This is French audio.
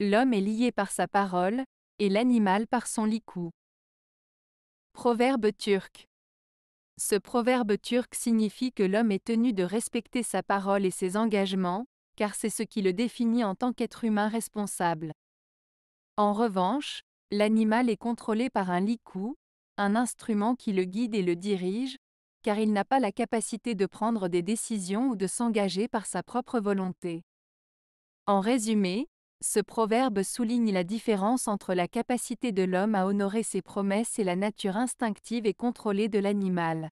L'homme est lié par sa parole, et l'animal par son licou. Proverbe turc. Ce proverbe turc signifie que l'homme est tenu de respecter sa parole et ses engagements, car c'est ce qui le définit en tant qu'être humain responsable. En revanche, l'animal est contrôlé par un licou, un instrument qui le guide et le dirige, car il n'a pas la capacité de prendre des décisions ou de s'engager par sa propre volonté. En résumé, ce proverbe souligne la différence entre la capacité de l'homme à honorer ses promesses et la nature instinctive et contrôlée de l'animal.